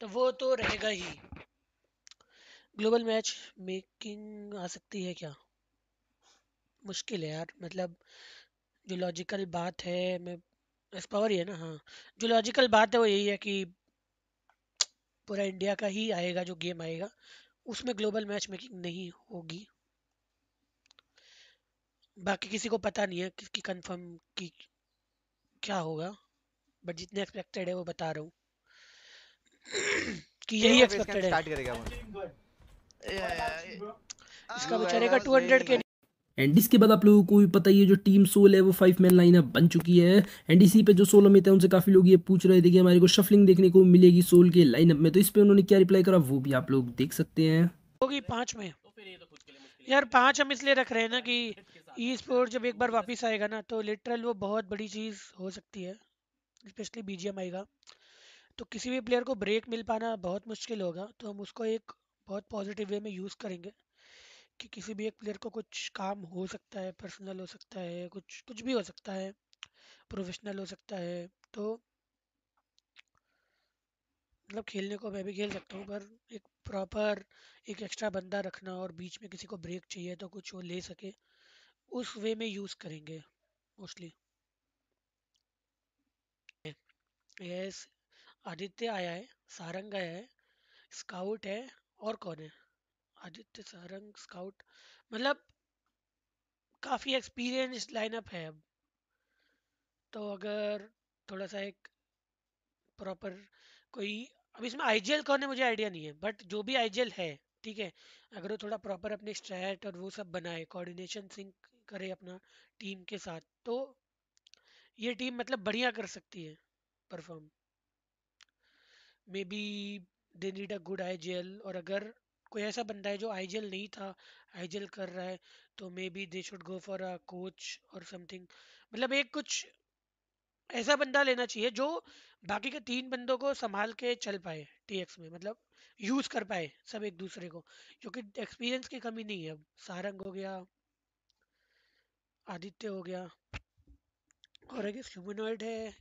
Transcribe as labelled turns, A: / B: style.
A: तो वो तो रहेगा ही ग्लोबल मैच मेकिंग आ सकती है क्या मुश्किल है यार मतलब जो लॉजिकल बात है मैं इस पावर ही है ना हाँ जो लॉजिकल बात है वो यही है कि पूरा इंडिया का ही आएगा जो गेम आएगा उसमें ग्लोबल मैच मेकिंग नहीं होगी बाकी किसी को पता नहीं है किसकी कंफर्म की क्या होगा बट जितने एक्सपेक्टेड है वो बता रहा हूँ कि तो यही एक्सपेक्टेड है
B: इसका बेचारे का 200 के एंड इसके बाद आप लोगों को भी पता ही है जो टीम सोल है वो फाइव मैन लाइनअप बन चुकी है एंड इसी पे जो सोलो में थे उनसे काफ़ी लोग ये पूछ रहे थे कि हमारे को शफलिंग देखने को मिलेगी सोल के लाइनअप में तो इस पे उन्होंने क्या रिप्लाई करा वो भी आप लोग देख सकते हैं
A: होगी पांच में यार पांच हम इसलिए रख रहे हैं ना कि ई स्पोर्ट जब एक बार वापिस आएगा ना तो लिटरल वो बहुत बड़ी चीज़ हो सकती है स्पेशली बीजेम आएगा तो किसी भी प्लेयर को ब्रेक मिल पाना बहुत मुश्किल होगा तो हम उसको एक बहुत पॉजिटिव वे में यूज़ करेंगे कि किसी भी एक प्लेयर को कुछ काम हो सकता है पर्सनल हो सकता है कुछ कुछ भी हो सकता है प्रोफेशनल हो सकता है तो मतलब खेलने को मैं भी खेल सकता हूँ पर एक प्रॉपर एक एक्स्ट्रा बंदा रखना और बीच में किसी को ब्रेक चाहिए तो कुछ वो ले सके उस वे में यूज़ करेंगे मोस्टली यस आदित्य आया है सारंग आया है स्काउट है और कौन है आदित्य सारंग स्काउट मतलब काफ़ी एक्सपीरियंस लाइनअप है अब तो अगर थोड़ा सा एक प्रॉपर कोई अब इसमें आईजीएल कौन है मुझे आइडिया नहीं है बट जो भी आईजीएल है ठीक है अगर वो थोड़ा प्रॉपर अपने स्ट्रैट और वो सब बनाए कोऑर्डिनेशन सिंक करे अपना टीम के साथ तो ये टीम मतलब बढ़िया कर सकती है perform maybe they need a good आई जी और अगर कोई ऐसा बंदा है जो आई जी नहीं था आई जी कर रहा है तो maybe they should go for a coach और समथिंग मतलब एक कुछ ऐसा बंदा लेना चाहिए जो बाकी के तीन बंदों को संभाल के चल पाए टी एक्स में मतलब यूज कर पाए सब एक दूसरे को क्योंकि एक्सपीरियंस की कमी नहीं है अब सारंग हो गया आदित्य हो गया और एक ह्यूमनॉइड है